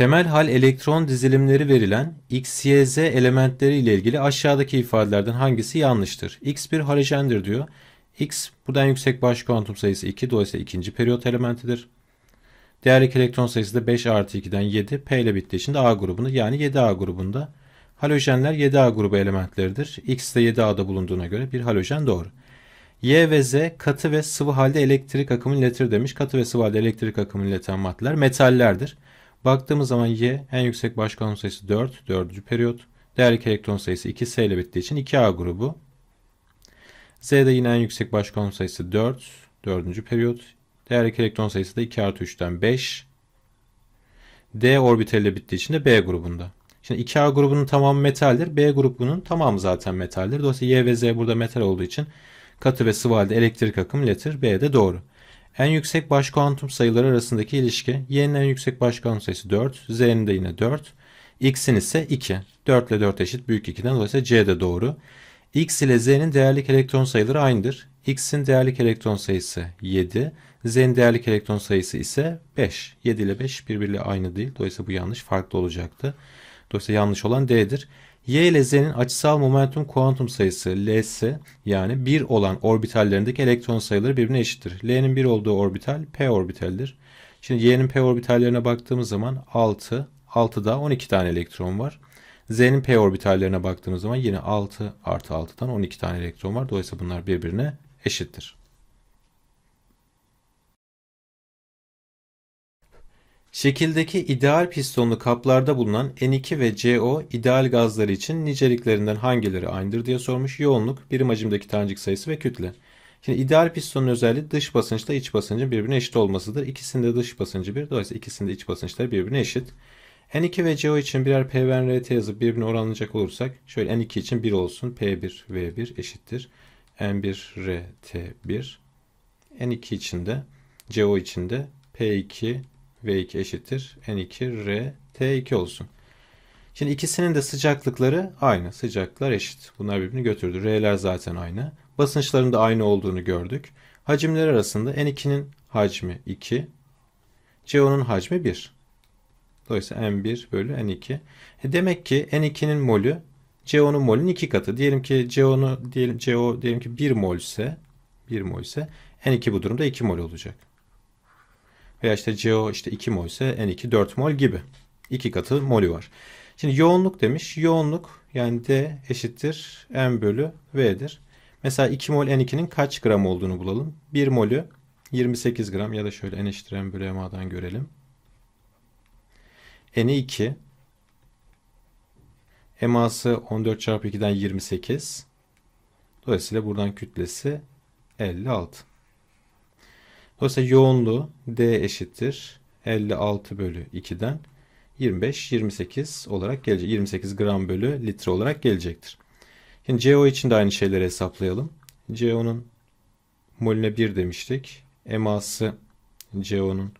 Temel hal elektron dizilimleri verilen X, Y, Z elementleri ile ilgili aşağıdaki ifadelerden hangisi yanlıştır? X bir halojendir diyor. X buradan yüksek baş kuantum sayısı 2 dolayısıyla ikinci periyot elementidir. Diğer iki elektron sayısı da 5 artı 2'den 7 P ile bittiği için de A grubunda yani 7A grubunda. Halojenler 7A grubu elementleridir. X de 7A'da bulunduğuna göre bir halojen doğru. Y ve Z katı ve sıvı halde elektrik akımı iletir demiş. Katı ve sıvı halde elektrik akımı ileten maddeler metallerdir. Baktığımız zaman Y en yüksek baş sayısı 4, 4. periyot. değerli elektron sayısı 2S ile bittiği için 2A grubu. Z de yine en yüksek baş sayısı 4, 4. periyot. değerli elektron sayısı da 2 artı 3'ten 5. D orbitaliyle bittiği için de B grubunda. Şimdi 2A grubunun tamamı metaldir. B grubunun tamamı zaten metaldir. Dolayısıyla Y ve Z burada metal olduğu için katı ve sıvı halde elektrik akımı iletir. B de doğru. En yüksek baş kuantum sayıları arasındaki ilişki y'nin en yüksek baş kuantum sayısı 4, z'nin de yine 4, x'in ise 2. 4 ile 4 eşit büyük 2'den dolayısıyla c de doğru. x ile z'nin değerlik elektron sayıları aynıdır. x'in değerlik elektron sayısı 7, z'nin değerlik elektron sayısı ise 5. 7 ile 5 birbiriyle aynı değil. Dolayısıyla bu yanlış farklı olacaktı. Dolayısıyla yanlış olan D'dir. Y ile Z'nin açısal momentum kuantum sayısı L'si yani 1 olan orbitallerindeki elektron sayıları birbirine eşittir. L'nin 1 olduğu orbital P orbitalidir. Şimdi Y'nin P orbitallerine baktığımız zaman 6, 6'da 12 tane elektron var. Z'nin P orbitallerine baktığımız zaman yine 6 artı 6'dan 12 tane elektron var. Dolayısıyla bunlar birbirine eşittir. Şekildeki ideal pistonlu kaplarda bulunan N2 ve CO ideal gazları için niceliklerinden hangileri aynıdır diye sormuş. Yoğunluk, birim hacimdeki tanecik sayısı ve kütle. Şimdi ideal pistonun özelliği dış basınçla iç basıncın birbirine eşit olmasıdır. İkisinde dış basıncı bir, dolayısıyla ikisinde iç basınçlar birbirine eşit. N2 ve CO için birer P ve RT yazıp birbirine oranlayacak olursak şöyle N2 için 1 olsun. P1 V1 eşittir. N1 R, t 1 N2 için de CO için de P2 V2 eşittir N2 R T2 olsun. Şimdi ikisinin de sıcaklıkları aynı. Sıcaklıklar eşit. Bunlar birbirini götürdü. R'ler zaten aynı. Basınçların da aynı olduğunu gördük. Hacimler arasında N2'nin hacmi 2. CO2'nun hacmi 1. Dolayısıyla N1 bölü N2. E demek ki N2'nin molü CO2'nun molünün 2 katı. Diyelim ki CO diyelim CO diyelim ki 1 mol ise 1 mol ise N2 bu durumda 2 mol olacak. Veya işte CO işte 2 mol ise N2 4 mol gibi. 2 katı molü var. Şimdi yoğunluk demiş. Yoğunluk yani D eşittir M bölü V'dir. Mesela 2 mol N2'nin kaç gram olduğunu bulalım. 1 molü 28 gram ya da şöyle N eşittir M bölü MA'dan görelim. n 2 MA'sı 14 çarpı 2'den 28. Dolayısıyla buradan kütlesi 56. Dolayısıyla yoğunluğu D eşittir 56 bölü 2'den 25, 28 olarak gelecek. 28 gram bölü litre olarak gelecektir. Şimdi CO için de aynı şeyleri hesaplayalım. CO'nun molüne 1 demiştik. MA'sı CO'nun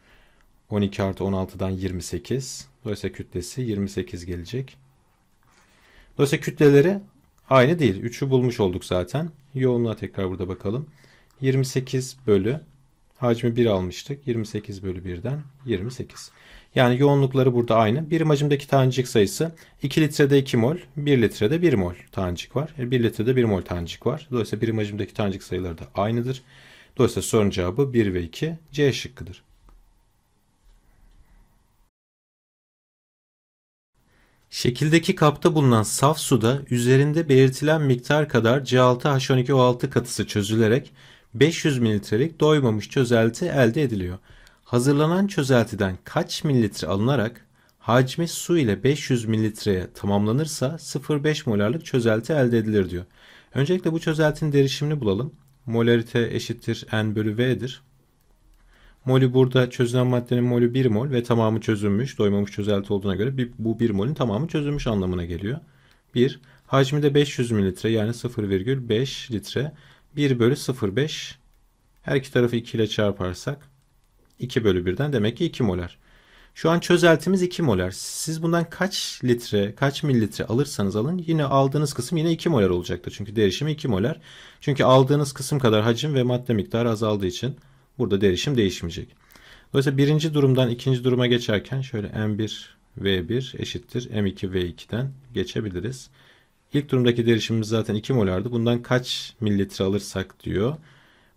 12 artı 16'dan 28. Dolayısıyla kütlesi 28 gelecek. Dolayısıyla kütleleri aynı değil. 3'ü bulmuş olduk zaten. Yoğunluğa tekrar burada bakalım. 28 bölü Hacmi 1 almıştık. 28 bölü 1'den 28. Yani yoğunlukları burada aynı. Birim hacimdeki tanecik sayısı 2 litrede 2 mol, 1 litrede 1 mol tanecik var. 1 e, litrede 1 mol tanecik var. Dolayısıyla birim hacimdeki tanecik sayıları da aynıdır. Dolayısıyla son cevabı 1 ve 2 C şıkkıdır. Şekildeki kapta bulunan saf suda üzerinde belirtilen miktar kadar C6H12O6 katısı çözülerek 500 mililitrelik doymamış çözelti elde ediliyor. Hazırlanan çözeltiden kaç mililitre alınarak hacmi su ile 500 mililitreye tamamlanırsa 0,5 molarlık çözelti elde edilir diyor. Öncelikle bu çözeltinin derişimini bulalım. Molarite eşittir N bölü V'dir. Molü burada çözülen maddenin molü 1 mol ve tamamı çözülmüş. Doymamış çözelti olduğuna göre bu 1 molün tamamı çözülmüş anlamına geliyor. 1. Hacmi de 500 mililitre yani 0,5 litre. 1 bölü 0,5 her iki tarafı 2 ile çarparsak 2 bölü 1'den demek ki 2 molar. Şu an çözeltimiz 2 molar. Siz bundan kaç litre, kaç mililitre alırsanız alın yine aldığınız kısım yine 2 molar olacaktır. Çünkü derişimi 2 molar. Çünkü aldığınız kısım kadar hacim ve madde miktarı azaldığı için burada derişim değişmeyecek. Dolayısıyla birinci durumdan ikinci duruma geçerken şöyle M1 V1 eşittir M2 V2'den geçebiliriz. İlk durumdaki derişimimiz zaten 2 molardı. Bundan kaç mililitre alırsak diyor.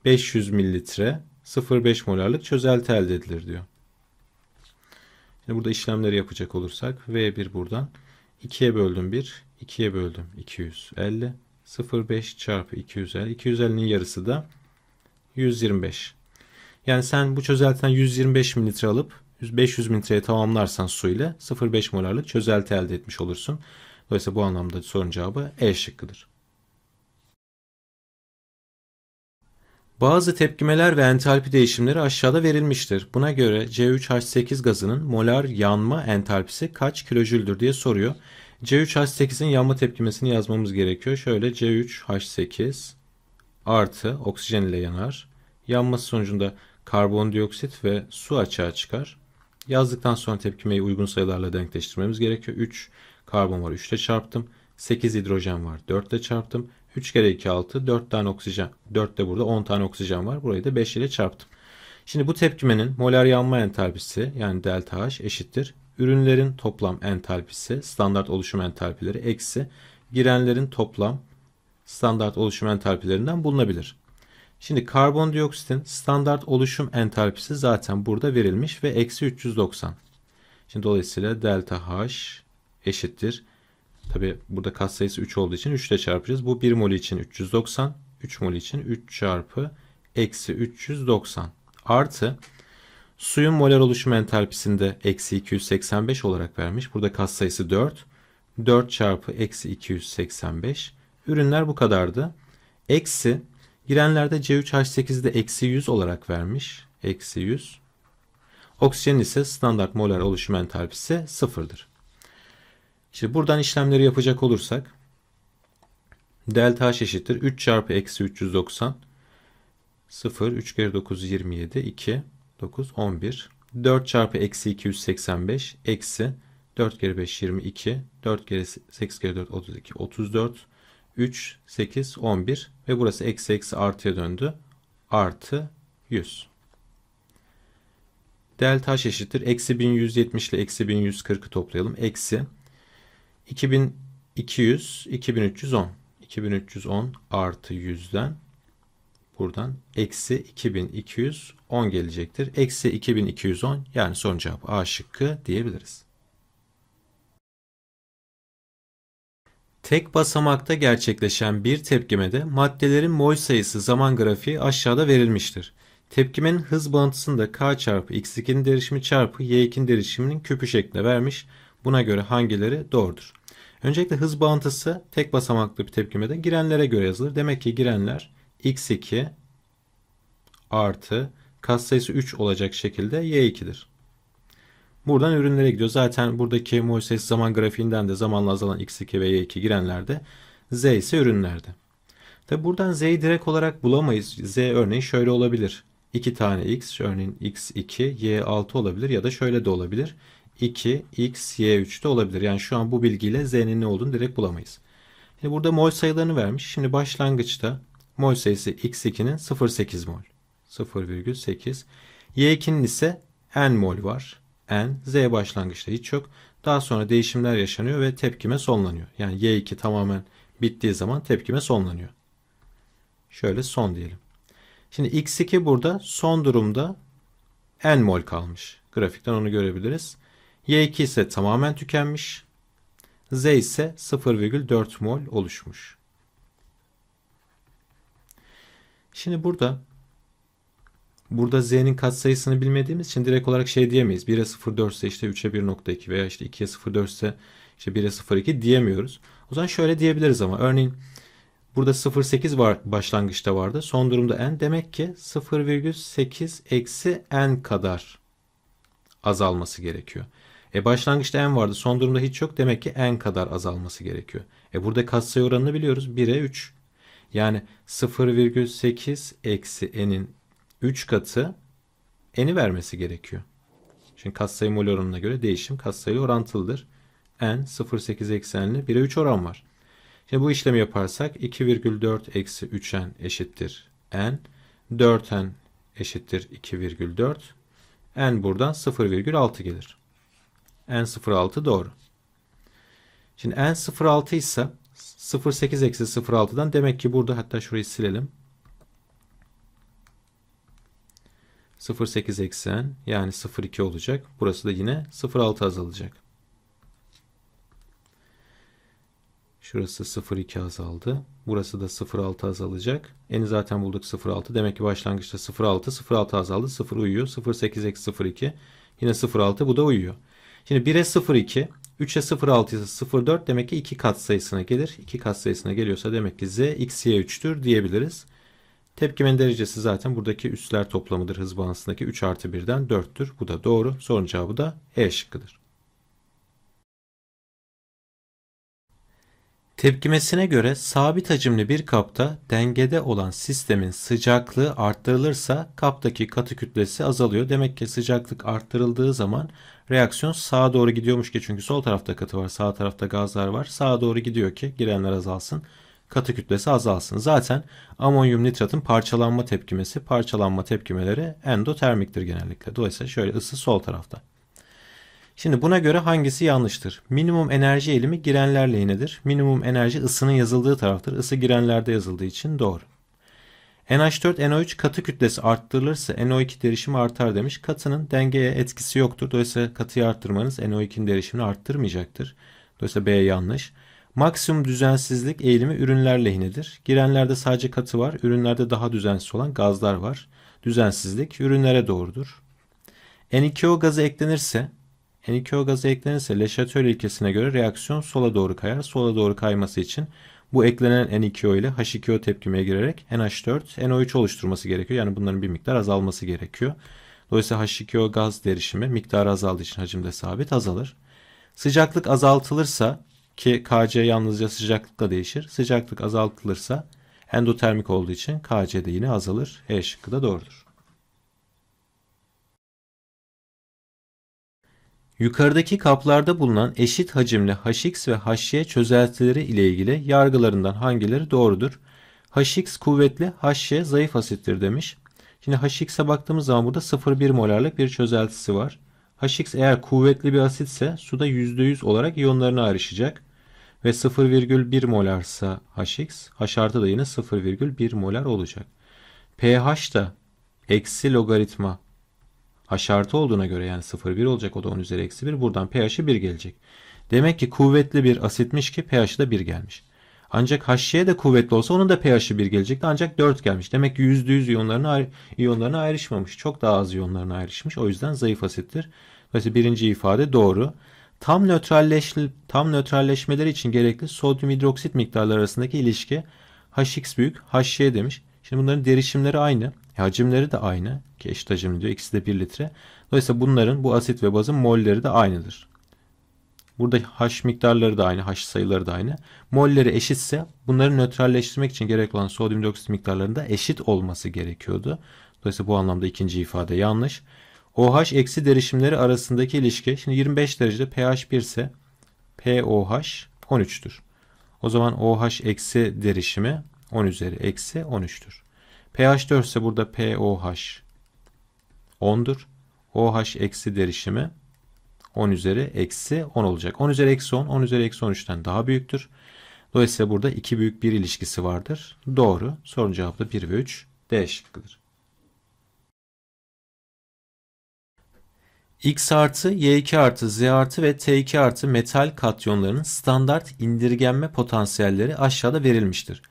500 mililitre 0,5 molarlık çözelti elde edilir diyor. Şimdi burada işlemleri yapacak olursak V1 buradan 2'ye böldüm 1, 2'ye böldüm 250, 0,5 çarpı 250. 250'nin yarısı da 125. Yani sen bu çözeltiden 125 mililitre alıp 500 mililitreye tamamlarsan su ile 0,5 molarlık çözelti elde etmiş olursun. Dolayısıyla bu anlamda sorun cevabı E şıkkıdır. Bazı tepkimeler ve entalpi değişimleri aşağıda verilmiştir. Buna göre C3H8 gazının molar yanma entalpisi kaç kilojüldür diye soruyor. C3H8'in yanma tepkimesini yazmamız gerekiyor. Şöyle C3H8 artı oksijen ile yanar. Yanması sonucunda karbondioksit ve su açığa çıkar. Yazdıktan sonra tepkimeyi uygun sayılarla denkleştirmemiz gerekiyor. 3 Karbon var 3 ile çarptım. 8 hidrojen var 4 ile çarptım. 3 kere 2 6 4 tane oksijen 4 de burada 10 tane oksijen var. Burayı da 5 ile çarptım. Şimdi bu tepkimenin moler yanma entalpisi yani delta H eşittir. Ürünlerin toplam entalpisi standart oluşum entalpileri eksi girenlerin toplam standart oluşum entalpilerinden bulunabilir. Şimdi karbondioksitin standart oluşum entalpisi zaten burada verilmiş ve eksi 390. Şimdi dolayısıyla delta H eşittir. Tabi burada katsayısı 3 olduğu için 3 ile çarpacağız. Bu 1 mol için 390, 3 mol için 3 çarpı eksi 390 artı suyun molar oluşum entalpisinde eksi 285 olarak vermiş. Burada katsayısı 4. 4 çarpı eksi 285. Ürünler bu kadardı. Eksi girenlerde C3H8'de eksi 100 olarak vermiş. Eksi 100. Oksijen ise standart molar oluşum entalpisi sıfırdır. Şimdi buradan işlemleri yapacak olursak delta h eşittir 3 çarpı eksi 390 0 3 kere 9 27 2 9 11 4 çarpı eksi 285 eksi 4 kere 5 22 4 kere 8 kere 4 32 34 3 8 11 ve burası eksi eksi artıya döndü artı 100 delta h eşittir eksi 1170 ile eksi 1140'ı toplayalım eksi 2200, 2310. 2310 artı 100'den buradan eksi 2210 gelecektir. Eksi 2210 yani son cevap A şıkkı diyebiliriz. Tek basamakta gerçekleşen bir tepkimede maddelerin mol sayısı zaman grafiği aşağıda verilmiştir. Tepkimenin hız bağıntısını da k çarpı x2'nin derişimi çarpı y2'nin derişiminin küpü şeklinde vermiş. Buna göre hangileri doğrudur? Öncelikle hız bağıntısı tek basamaklı bir tepkimede girenlere göre yazılır. Demek ki girenler x2 artı sayısı 3 olacak şekilde y2'dir. Buradan ürünlere gidiyor. Zaten buradaki Moises zaman grafiğinden de zamanla azalan x2 ve y2 girenlerde z ise ürünlerde. Tabi buradan z'yi direkt olarak bulamayız. z örneğin şöyle olabilir. 2 tane x örneğin x2 y6 olabilir ya da şöyle de olabilir. 2, x, y 3 de olabilir. Yani şu an bu bilgiyle z'nin ne olduğunu direkt bulamayız. Şimdi burada mol sayılarını vermiş. Şimdi başlangıçta mol sayısı x2'nin 0,8 mol. 0,8. Y2'nin ise n mol var. N, Z başlangıçta hiç yok. Daha sonra değişimler yaşanıyor ve tepkime sonlanıyor. Yani Y2 tamamen bittiği zaman tepkime sonlanıyor. Şöyle son diyelim. Şimdi X2 burada son durumda N mol kalmış. Grafikten onu görebiliriz. Y2 ise tamamen tükenmiş. Z ise 0,4 mol oluşmuş. Şimdi burada burada z'nin katsayısını bilmediğimiz için direkt olarak şey diyemeyiz. 1'e 0,4 ise işte 3'e 1,2 veya işte 2'ye 0,4 ise işte 1'e 0,2 diyemiyoruz. O zaman şöyle diyebiliriz ama örneğin burada 0,8 var başlangıçta vardı. Son durumda n demek ki 0,8 eksi n kadar azalması gerekiyor. E başlangıçta n vardı son durumda hiç yok demek ki n kadar azalması gerekiyor. E burada katsayı oranını biliyoruz 1'e 3. Yani 0,8 eksi n'in 3 katı n'i vermesi gerekiyor. Şimdi katsayı mol oranına göre değişim katsayı orantılıdır. n 0,8 eksi nli, 1'e 3 oran var. Şimdi bu işlemi yaparsak 2,4 eksi 3n eşittir n. 4n eşittir 2,4. n buradan 0,6 gelir. N06 doğru. Şimdi N06 ise 08 eksi 06'dan demek ki burada hatta şurayı silelim. 08 eksen yani 02 olacak. Burası da yine 06 azalacak. Şurası 02 azaldı. Burası da 06 azalacak. Eni zaten bulduk 06. Demek ki başlangıçta 06, 06 azaldı. 0 uyuyor. 08 eksi 02 yine 06 bu da uyuyor. Şimdi 1'e 0 2, 3'e 0 6 ise 0 4 demek ki 2 kat sayısına gelir. 2 kat sayısına geliyorsa demek ki z x'ye 3'tür diyebiliriz. Tepkimenin derecesi zaten buradaki üsler toplamıdır. Hız bağıntısındaki 3 artı 1'den 4'tür. Bu da doğru. Sorun cevabı da E şıkkıdır. Tepkimesine göre sabit hacimli bir kapta dengede olan sistemin sıcaklığı arttırılırsa kaptaki katı kütlesi azalıyor. Demek ki sıcaklık arttırıldığı zaman Reaksiyon sağa doğru gidiyormuş ki çünkü sol tarafta katı var, sağ tarafta gazlar var. Sağa doğru gidiyor ki girenler azalsın, katı kütlesi azalsın. Zaten amonyum nitratın parçalanma tepkimesi, parçalanma tepkimeleri endotermiktir genellikle. Dolayısıyla şöyle ısı sol tarafta. Şimdi buna göre hangisi yanlıştır? Minimum enerji eğilimi girenler lehinedir. Minimum enerji ısının yazıldığı taraftır. Isı girenlerde yazıldığı için doğru. NH4-NO3 katı kütlesi arttırılırsa NO2 derişimi artar demiş. Katının dengeye etkisi yoktur. Dolayısıyla katıyı arttırmanız NO2'nin derişimini arttırmayacaktır. Dolayısıyla B yanlış. Maksimum düzensizlik eğilimi ürünler lehinedir. Girenlerde sadece katı var. Ürünlerde daha düzensiz olan gazlar var. Düzensizlik ürünlere doğrudur. N2O gazı eklenirse N2O gazı eklenirse Le Chatelier ilkesine göre reaksiyon sola doğru kayar. Sola doğru kayması için bu eklenen N2O ile H2O tepkimeye girerek NH4, NO3 oluşturması gerekiyor. Yani bunların bir miktar azalması gerekiyor. Dolayısıyla H2O gaz derişimi miktarı azaldığı için hacimde sabit azalır. Sıcaklık azaltılırsa ki Kc yalnızca sıcaklıkla değişir. Sıcaklık azaltılırsa endotermik olduğu için Kc de yine azalır. E şıkkı da doğrudur. yukarıdaki kaplarda bulunan eşit hacimli hx ve hy çözeltileri ile ilgili yargılarından hangileri doğrudur? hx kuvvetli, hy zayıf asittir demiş. Şimdi hx'e baktığımız zaman burada 0,1 molarlık bir çözeltisi var. hx eğer kuvvetli bir asitse suda %100 olarak iyonlarına ayrışacak. Ve 0,1 molarsa hx, h artı da yine 0,1 molar olacak. pH da eksi logaritma H olduğuna göre yani 0,1 olacak. O da 10 üzeri eksi 1. Buradan pH'i 1 gelecek. Demek ki kuvvetli bir asitmiş ki pH'i de 1 gelmiş. Ancak HY de kuvvetli olsa onun da pH'i 1 gelecekti ancak 4 gelmiş. Demek ki %100 iyonlarına, iyonlarına ayrışmamış. Çok daha az iyonlarına ayrışmış. O yüzden zayıf asittir. Dolayısıyla birinci ifade doğru. Tam nötralleş, tam nötralleşmeleri için gerekli sodyum hidroksit miktarları arasındaki ilişki Hx büyük HY demiş. Şimdi bunların derişimleri aynı. E, hacimleri de aynı. Ki eşit hacimli diyor. İkisi de 1 litre. Dolayısıyla bunların bu asit ve bazın molleri de aynıdır. Burada haş miktarları da aynı, haş sayıları da aynı. Molleri eşitse bunları nötralleştirmek için gerekli olan sodyum dioksit miktarlarında eşit olması gerekiyordu. Dolayısıyla bu anlamda ikinci ifade yanlış. OH eksi derişimleri arasındaki ilişki şimdi 25 derecede pH 1 ise POH 13'tür. O zaman OH eksi derişimi 10 üzeri eksi 13'tür pH 4 ise burada pOH 10'dur. OH eksi derişimi 10 üzeri eksi 10 olacak. 10 üzeri eksi 10, 10 üzeri eksi 13'ten daha büyüktür. Dolayısıyla burada 2 büyük 1 ilişkisi vardır. Doğru. Sorunun cevabı da 1 ve 3 D şıkkıdır. X artı, Y2 artı, Z artı ve T2 artı metal katyonlarının standart indirgenme potansiyelleri aşağıda verilmiştir.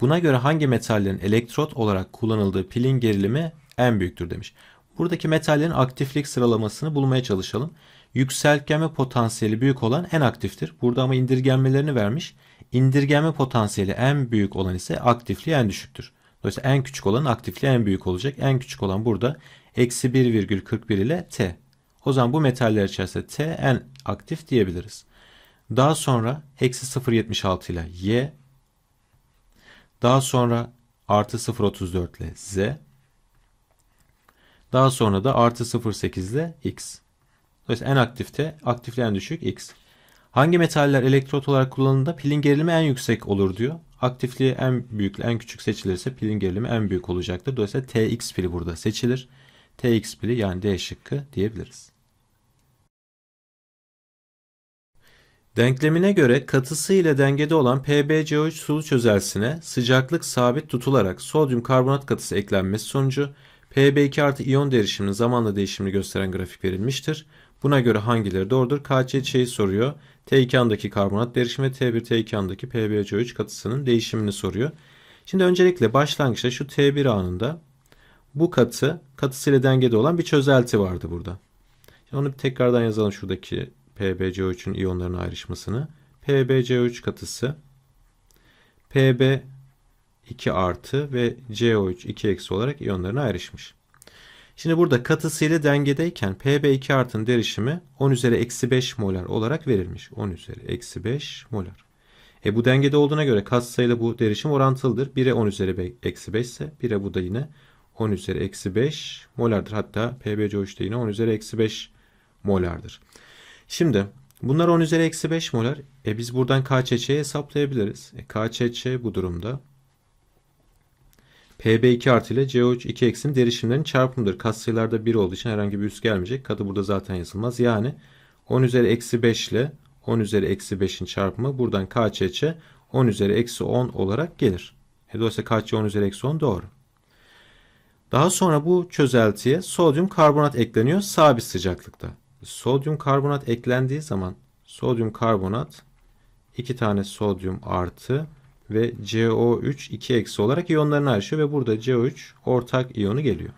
Buna göre hangi metallerin elektrot olarak kullanıldığı pilin gerilimi en büyüktür demiş. Buradaki metallerin aktiflik sıralamasını bulmaya çalışalım. Yükseltgenme potansiyeli büyük olan en aktiftir. Burada ama indirgenmelerini vermiş. İndirgenme potansiyeli en büyük olan ise aktifliği en düşüktür. Dolayısıyla en küçük olan aktifliği en büyük olacak. En küçük olan burada eksi 1,41 ile T. O zaman bu metaller içerisinde T en aktif diyebiliriz. Daha sonra eksi 0,76 ile Y daha sonra artı 0.34 ile z. Daha sonra da artı 0.8 ile x. Dolayısıyla en aktifte en düşük x. Hangi metaller elektrot olarak kullanıldığında pilin gerilimi en yüksek olur diyor. Aktifliği en büyük en küçük seçilirse pilin gerilimi en büyük olacaktır. Dolayısıyla Tx pili burada seçilir. Tx pili yani D şıkkı diyebiliriz. Denklemine göre katısı ile dengede olan PbCO3 sulu çözelsine sıcaklık sabit tutularak sodyum karbonat katısı eklenmesi sonucu Pb2 artı iyon derişiminin zamanla değişimini gösteren grafik verilmiştir. Buna göre hangileri doğrudur? KCC'yi soruyor. T2'ndaki karbonat derişimi ve T1 T2'ndaki PbCO3 katısının değişimini soruyor. Şimdi öncelikle başlangıçta şu T1 anında bu katı katısı ile dengede olan bir çözelti vardı burada. Şimdi onu bir tekrardan yazalım şuradaki PbCO3'ün iyonlarının ayrışmasını. PbCO3 katısı Pb 2 artı ve CO3 2 eksi olarak iyonlarına ayrışmış. Şimdi burada katısıyla dengedeyken Pb2 artının derişimi 10 üzeri eksi 5 molar olarak verilmiş. 10 üzeri eksi 5 molar. E bu dengede olduğuna göre katsayıyla bu derişim orantılıdır. 1'e 10 üzeri eksi 5 ise 1'e bu da yine 10 üzeri eksi 5 molardır. Hatta PbCO3 de yine 10 üzeri eksi 5 molardır. Şimdi bunlar 10 üzeri eksi 5 molar. E biz buradan KÇÇ'yi hesaplayabiliriz. E KÇÇ bu durumda PB2 artı ile CO2 eksinin Derişimlerin çarpımıdır. Katsayılarda 1 olduğu için herhangi bir üst gelmeyecek. Katı burada zaten yazılmaz. Yani 10 üzeri eksi 5 ile 10 üzeri eksi 5'in çarpımı buradan KÇÇ 10 üzeri eksi 10 olarak gelir. E dolayısıyla KÇ 10 üzeri eksi 10 doğru. Daha sonra bu çözeltiye sodyum karbonat ekleniyor sabit sıcaklıkta sodyum karbonat eklendiği zaman sodyum karbonat 2 tane sodyum artı ve CO3 2 eksi olarak iyonlarını ayrışıyor ve burada CO3 ortak iyonu geliyor.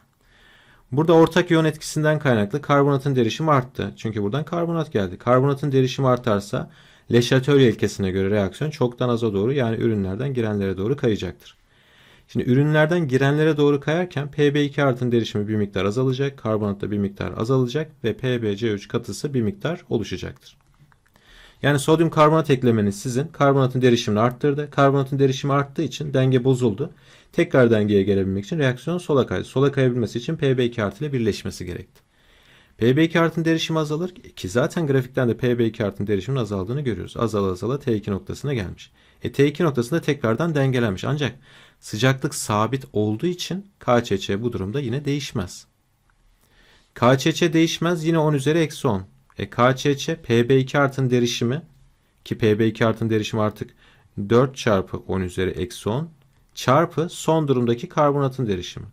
Burada ortak iyon etkisinden kaynaklı karbonatın derişimi arttı. Çünkü buradan karbonat geldi. Karbonatın derişimi artarsa Le leşatör ilkesine göre reaksiyon çoktan aza doğru yani ürünlerden girenlere doğru kayacaktır. Şimdi ürünlerden girenlere doğru kayarken PB2 artın derişimi bir miktar azalacak, karbonat da bir miktar azalacak ve PBC3 katısı bir miktar oluşacaktır. Yani sodyum karbonat eklemeniz sizin karbonatın derişimini arttırdı. Karbonatın derişimi arttığı için denge bozuldu. Tekrar dengeye gelebilmek için reaksiyon sola kaydı. Sola kayabilmesi için PB2 artı ile birleşmesi gerekti pb kartın derişimi azalır ki zaten grafikten de pb kartın derişimin azaldığını görüyoruz. azal azala T2 noktasına gelmiş. E T2 noktasında tekrardan dengelenmiş. Ancak sıcaklık sabit olduğu için KÇÇ bu durumda yine değişmez. KÇÇ değişmez yine 10 üzeri eksi 10. E KÇÇ PB2 artın derişimi ki PB2 artın derişimi artık 4 çarpı 10 üzeri eksi 10 çarpı son durumdaki karbonatın derişimi.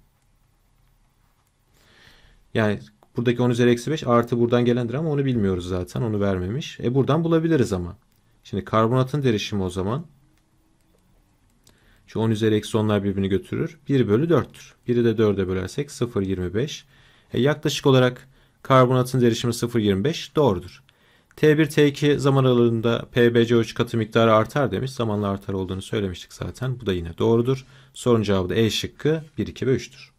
Yani Buradaki 10 üzeri eksi 5 artı buradan gelendir ama onu bilmiyoruz zaten. Onu vermemiş. E buradan bulabiliriz ama. Şimdi karbonatın derişimi o zaman. Şu 10 üzeri eksi 10'lar birbirini götürür. 1 bölü 4'tür. 1'i de 4'e bölersek 0,25. E yaklaşık olarak karbonatın derişimi 0,25 doğrudur. T1, T2 zaman aralığında PBC ölçü katı miktarı artar demiş. Zamanla artar olduğunu söylemiştik zaten. Bu da yine doğrudur. Sorun cevabı da E şıkkı 1, 2 ve 3'tür.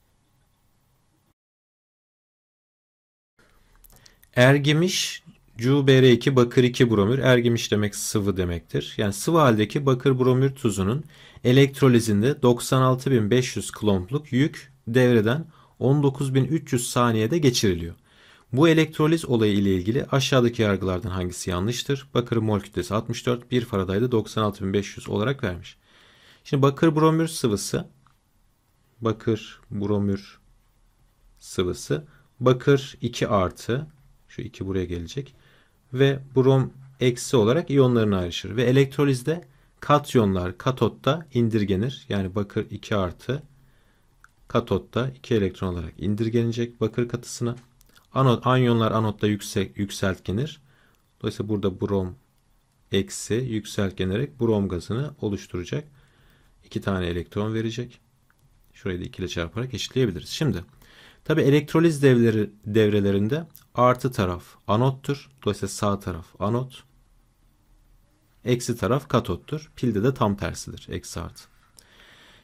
Ergemiş CuBr2 bakır 2 bromür ergimiş demek sıvı demektir. Yani sıvı haldeki bakır bromür tuzunun elektrolizinde 96.500 klompluk yük devreden 19.300 saniyede geçiriliyor. Bu elektroliz olayı ile ilgili aşağıdaki yargılardan hangisi yanlıştır? Bakır mol kütlesi 64, 1 Faraday'da 96.500 olarak vermiş. Şimdi bakır bromür sıvısı bakır bromür sıvısı bakır 2 artı şu iki buraya gelecek. Ve brom eksi olarak iyonlarına ayrışır. Ve elektrolizde katyonlar katotta indirgenir. Yani bakır 2 artı katotta 2 elektron olarak indirgenecek bakır katısına. Anot, anyonlar anotta yüksek, yükseltgenir. Dolayısıyla burada brom eksi yükseltgenerek brom gazını oluşturacak. 2 tane elektron verecek. Şurayı da 2 ile çarparak eşitleyebiliriz. Şimdi Tabi elektroliz devleri, devrelerinde artı taraf anottur. Dolayısıyla sağ taraf anot. Eksi taraf katottur. Pilde de tam tersidir. Eksi artı.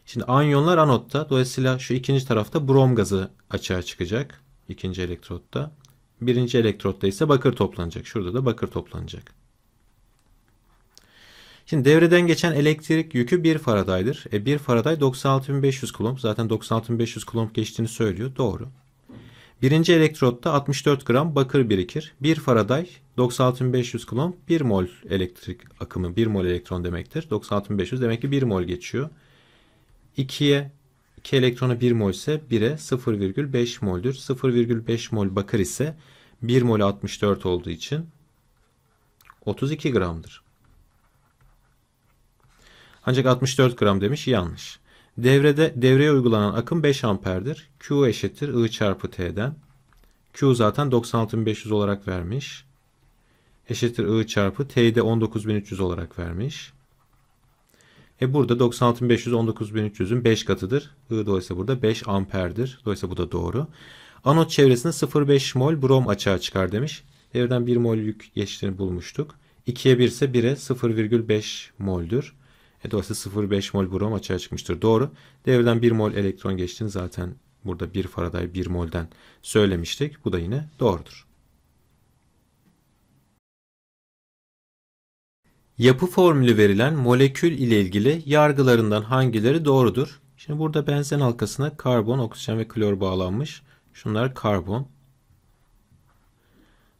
Şimdi anyonlar anotta. Dolayısıyla şu ikinci tarafta brom gazı açığa çıkacak. ikinci elektrotta. Birinci elektrotta ise bakır toplanacak. Şurada da bakır toplanacak. Şimdi devreden geçen elektrik yükü 1 faradaydır. E 1 faraday 96.500 kulomb. Zaten 96.500 kulomb geçtiğini söylüyor. Doğru. Birinci elektrotta 64 gram bakır birikir. 1 faraday 96.500 kulomb 1 mol elektrik akımı 1 mol elektron demektir. 96.500 demek ki 1 mol geçiyor. 2'ye 2 elektrona 1 mol ise 1'e 0,5 moldür. 0,5 mol bakır ise 1 mol 64 olduğu için 32 gramdır. Ancak 64 gram demiş yanlış. Devrede devreye uygulanan akım 5 amperdir. Q eşittir I çarpı T'den. Q zaten 96.500 olarak vermiş. Eşittir I çarpı t'de 19.300 olarak vermiş. E burada 96.500 19.300'ün 5 katıdır. I dolayısıyla burada 5 amperdir. Dolayısıyla bu da doğru. Anot çevresinde 0.5 mol brom açığa çıkar demiş. Evden 1 mol yük geçtiğini bulmuştuk. 2'ye 1 ise 1'e 0,5 moldür. E dolayısıyla 0,5 mol brom açığa çıkmıştır. Doğru. Devreden 1 mol elektron geçtiğini zaten burada 1 faraday 1 molden söylemiştik. Bu da yine doğrudur. Yapı formülü verilen molekül ile ilgili yargılarından hangileri doğrudur? Şimdi burada benzen halkasına karbon, oksijen ve klor bağlanmış. Şunlar karbon.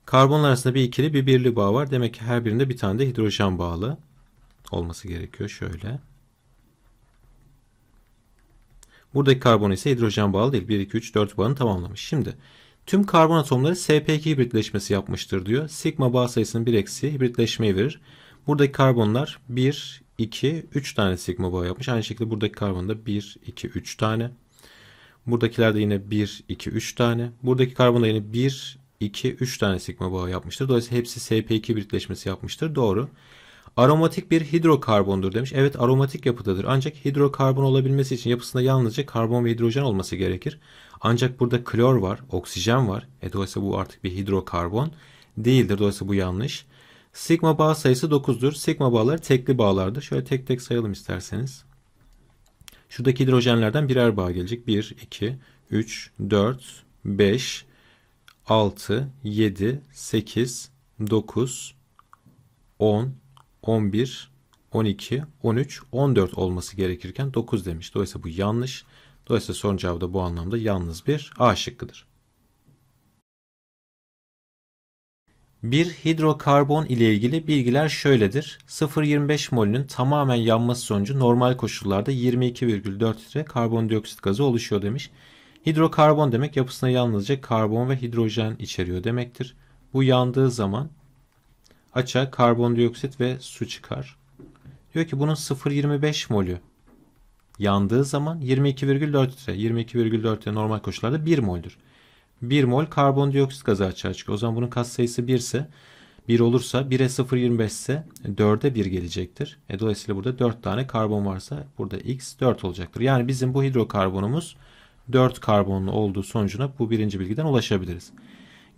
Karbonlar arasında bir ikili bir birli bağ var. Demek ki her birinde bir tane de hidrojen bağlı olması gerekiyor. Şöyle. Buradaki karbon ise hidrojen bağlı değil. 1, 2, 3, 4 bağını tamamlamış. Şimdi tüm karbon atomları SP2 hibritleşmesi yapmıştır diyor. Sigma bağ sayısının 1 eksi hibritleşmeyi verir. Buradaki karbonlar 1, 2, 3 tane sigma bağ yapmış. Aynı şekilde buradaki karbon da 1, 2, 3 tane. Buradakilerde yine 1, 2, 3 tane. Buradaki karbon da yine 1, 2, 3 tane sigma bağ yapmıştır. Dolayısıyla hepsi SP2 hibritleşmesi yapmıştır. Doğru. Aromatik bir hidrokarbondur demiş. Evet aromatik yapıdadır. Ancak hidrokarbon olabilmesi için yapısında yalnızca karbon ve hidrojen olması gerekir. Ancak burada klor var, oksijen var. E dolayısıyla bu artık bir hidrokarbon değildir. Dolayısıyla bu yanlış. Sigma bağ sayısı 9'dur. Sigma bağlar tekli bağlardır. Şöyle tek tek sayalım isterseniz. Şuradaki hidrojenlerden birer bağ gelecek. 1, 2, 3, 4, 5, 6, 7, 8, 9, 10, 11, 12, 13, 14 olması gerekirken 9 demiş. Dolayısıyla bu yanlış. Dolayısıyla son cevabı da bu anlamda yalnız bir A şıkkıdır. Bir hidrokarbon ile ilgili bilgiler şöyledir. 0,25 molünün tamamen yanması sonucu normal koşullarda 22,4 litre karbondioksit gazı oluşuyor demiş. Hidrokarbon demek yapısına yalnızca karbon ve hidrojen içeriyor demektir. Bu yandığı zaman Aça karbondioksit ve su çıkar. Diyor ki bunun 0.25 molü yandığı zaman 22,4 litre. 22,4 litre normal koşullarda 1 moldür. 1 mol karbondioksit gazı açığa çıkıyor. O zaman bunun katsayısı 1 ise 1 olursa 1'e 0.25 ise 4'e 1 gelecektir. E dolayısıyla burada 4 tane karbon varsa burada x 4 olacaktır. Yani bizim bu hidrokarbonumuz 4 karbonlu olduğu sonucuna bu birinci bilgiden ulaşabiliriz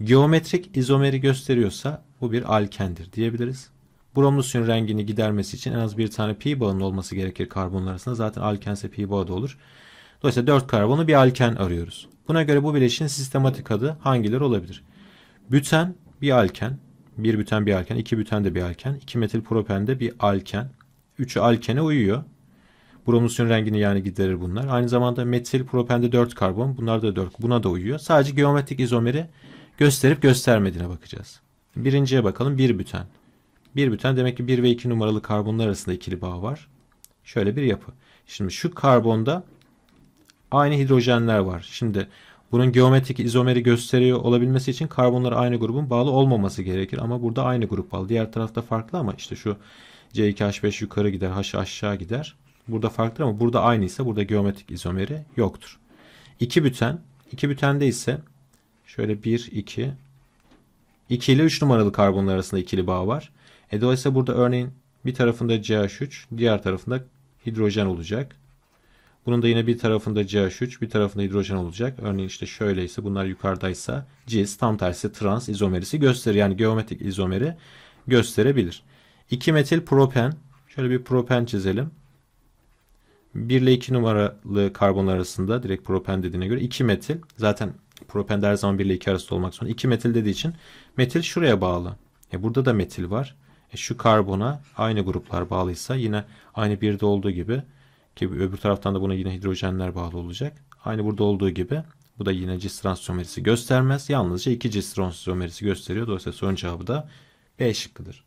geometrik izomeri gösteriyorsa bu bir alkendir diyebiliriz. Bromlusyun rengini gidermesi için en az bir tane pi bağının olması gerekir karbonlar arasında. Zaten alkense pi bağı da olur. Dolayısıyla 4 karbonu bir alken arıyoruz. Buna göre bu bileşin sistematik adı hangiler olabilir? Büten bir alken, bir büten bir alken, iki büten de bir alken, iki metil propen de bir alken. Üçü alkene uyuyor. Bromlusyon rengini yani giderir bunlar. Aynı zamanda metil propende 4 karbon. Bunlar da 4. Buna da uyuyor. Sadece geometrik izomeri gösterip göstermediğine bakacağız. Birinciye bakalım bir büten. Bir büten demek ki 1 ve 2 numaralı karbonlar arasında ikili bağ var. Şöyle bir yapı. Şimdi şu karbonda aynı hidrojenler var. Şimdi bunun geometrik izomeri gösteriyor olabilmesi için karbonlar aynı grubun bağlı olmaması gerekir. Ama burada aynı grup bağlı. Diğer tarafta farklı ama işte şu C2H5 yukarı gider, H aşağı gider. Burada farklı ama burada aynıysa burada geometrik izomeri yoktur. İki büten. İki bütende ise Şöyle 1, 2. 2 ile 3 numaralı karbonlar arasında ikili bağ var. E dolayısıyla burada örneğin bir tarafında CH3, diğer tarafında hidrojen olacak. Bunun da yine bir tarafında CH3, bir tarafında hidrojen olacak. Örneğin işte şöyleyse bunlar yukarıdaysa cis tam tersi trans izomerisi gösterir. Yani geometrik izomeri gösterebilir. 2 metil propen. Şöyle bir propen çizelim. 1 ile 2 numaralı karbon arasında direkt propen dediğine göre 2 metil. Zaten Propende her zaman birle iki arası olmak zorunda. İki metil dediği için metil şuraya bağlı. E burada da metil var. E şu karbona aynı gruplar bağlıysa yine aynı birde olduğu gibi ki öbür taraftan da buna yine hidrojenler bağlı olacak. Aynı burada olduğu gibi bu da yine cis transomerisi göstermez. Yalnızca iki cis transomerisi gösteriyor. Dolayısıyla son cevabı da B şıkkıdır.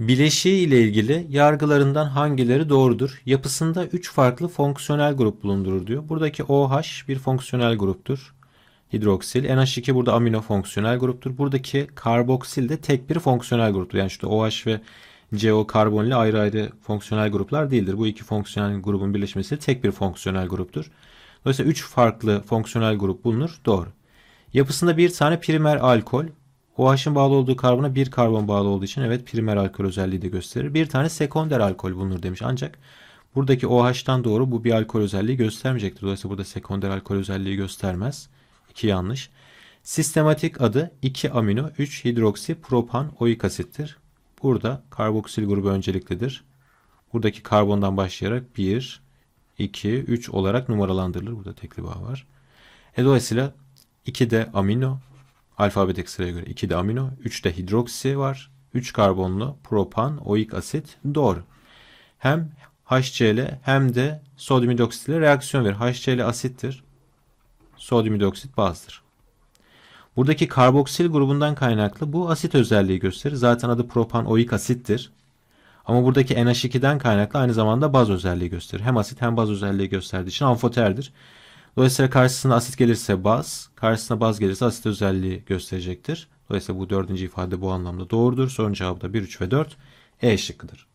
Bileşiği ile ilgili yargılarından hangileri doğrudur? Yapısında 3 farklı fonksiyonel grup bulundurur diyor. Buradaki OH bir fonksiyonel gruptur. Hidroksil. NH2 burada amino fonksiyonel gruptur. Buradaki karboksil de tek bir fonksiyonel gruptur. Yani işte OH ve CO karbon ayrı ayrı fonksiyonel gruplar değildir. Bu iki fonksiyonel grubun birleşmesi tek bir fonksiyonel gruptur. Dolayısıyla 3 farklı fonksiyonel grup bulunur. Doğru. Yapısında bir tane primer alkol, OH'ın bağlı olduğu karbona bir karbon bağlı olduğu için evet primer alkol özelliği de gösterir. Bir tane sekonder alkol bulunur demiş ancak buradaki OH'tan doğru bu bir alkol özelliği göstermeyecektir. Dolayısıyla burada sekonder alkol özelliği göstermez. İki yanlış. Sistematik adı 2 amino 3 hidroksi propan oik asittir. Burada karboksil grubu önceliklidir. Buradaki karbondan başlayarak 1, 2, 3 olarak numaralandırılır. Burada tekli bağ var. E dolayısıyla 2 de amino, Alfabetik sıraya göre 2 de amino, 3 de hidroksi var. 3 karbonlu propan, oik asit, doğru. Hem HCl hem de sodyum hidroksit ile reaksiyon verir. HCl asittir. Sodyum hidroksit bazdır. Buradaki karboksil grubundan kaynaklı bu asit özelliği gösterir. Zaten adı propan oik asittir. Ama buradaki NH2'den kaynaklı aynı zamanda baz özelliği gösterir. Hem asit hem baz özelliği gösterdiği için amfoterdir. Dolayısıyla karşısına asit gelirse baz, karşısına baz gelirse asit özelliği gösterecektir. Dolayısıyla bu dördüncü ifade bu anlamda doğrudur. Sorun cevabı da 1, 3 ve 4 E şıkkıdır.